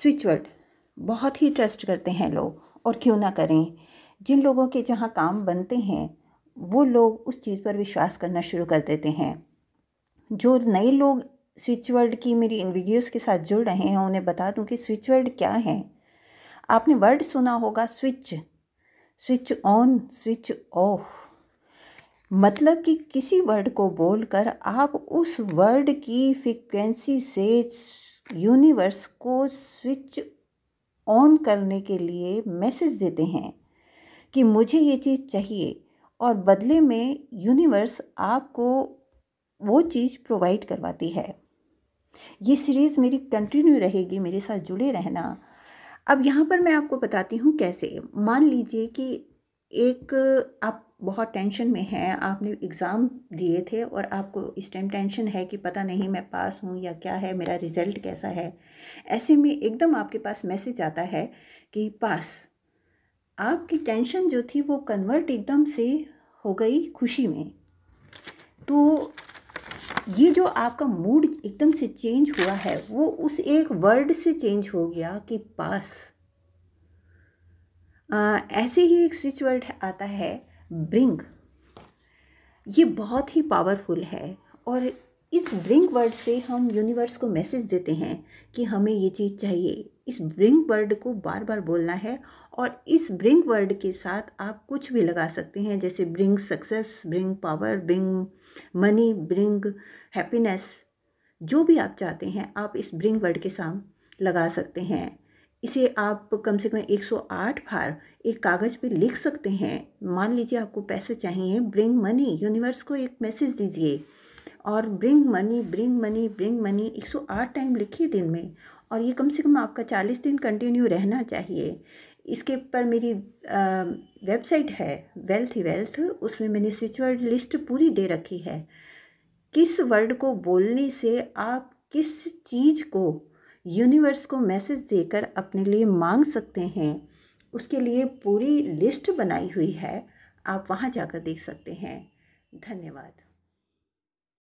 switch word बहुत ही trust करते हैं लोग और क्यों ना करें जिन लोगों के जहाँ काम बनते हैं वो लोग उस चीज़ पर विश्वास करना शुरू कर देते हैं जो नए लोग स्विचवर्ड की मेरी इन वीडियोस के साथ जुड़ रहे हैं उन्हें बता दूं कि स्विचवर्ड क्या है आपने वर्ड सुना होगा switch switch on switch off मतलब कि किसी वर्ड को बोलकर आप उस वर्ड की फ्रिक्वेंसी से यूनिवर्स को स्विच ऑन करने के लिए मैसेज देते हैं कि मुझे ये चीज़ चाहिए और बदले में यूनिवर्स आपको वो चीज़ प्रोवाइड करवाती है ये सीरीज़ मेरी कंटिन्यू रहेगी मेरे साथ जुड़े रहना अब यहाँ पर मैं आपको बताती हूँ कैसे मान लीजिए कि एक आप बहुत टेंशन में हैं आपने एग्ज़ाम दिए थे और आपको इस टाइम टेंशन है कि पता नहीं मैं पास हूँ या क्या है मेरा रिज़ल्ट कैसा है ऐसे में एकदम आपके पास मैसेज आता है कि पास आपकी टेंशन जो थी वो कन्वर्ट एकदम से हो गई खुशी में तो ये जो आपका मूड एकदम से चेंज हुआ है वो उस एक वर्ड से चेंज हो गया कि पास आ, ऐसे ही एक स्विच वर्ड आता है ब्रिंग ये बहुत ही पावरफुल है और इस ब्रिंग वर्ड से हम यूनिवर्स को मैसेज देते हैं कि हमें ये चीज़ चाहिए इस ब्रिंग वर्ड को बार बार बोलना है और इस ब्रिंग वर्ड के साथ आप कुछ भी लगा सकते हैं जैसे bring success bring power bring money bring happiness जो भी आप चाहते हैं आप इस ब्रिंग वर्ड के साथ लगा सकते हैं इसे आप कम से कम 108 बार एक कागज़ पे लिख सकते हैं मान लीजिए आपको पैसे चाहिए ब्रिंग मनी यूनिवर्स को एक मैसेज दीजिए और bring money bring money bring money 108 time लिखिए दिन में और ये कम से कम आपका 40 दिन कंटिन्यू रहना चाहिए इसके पर मेरी वेबसाइट है वेल्थ वेल्थ उसमें मैंने वर्ड लिस्ट पूरी दे रखी है किस वर्ड को बोलने से आप किस चीज़ को यूनिवर्स को मैसेज देकर अपने लिए मांग सकते हैं उसके लिए पूरी लिस्ट बनाई हुई है आप वहाँ जाकर देख सकते हैं धन्यवाद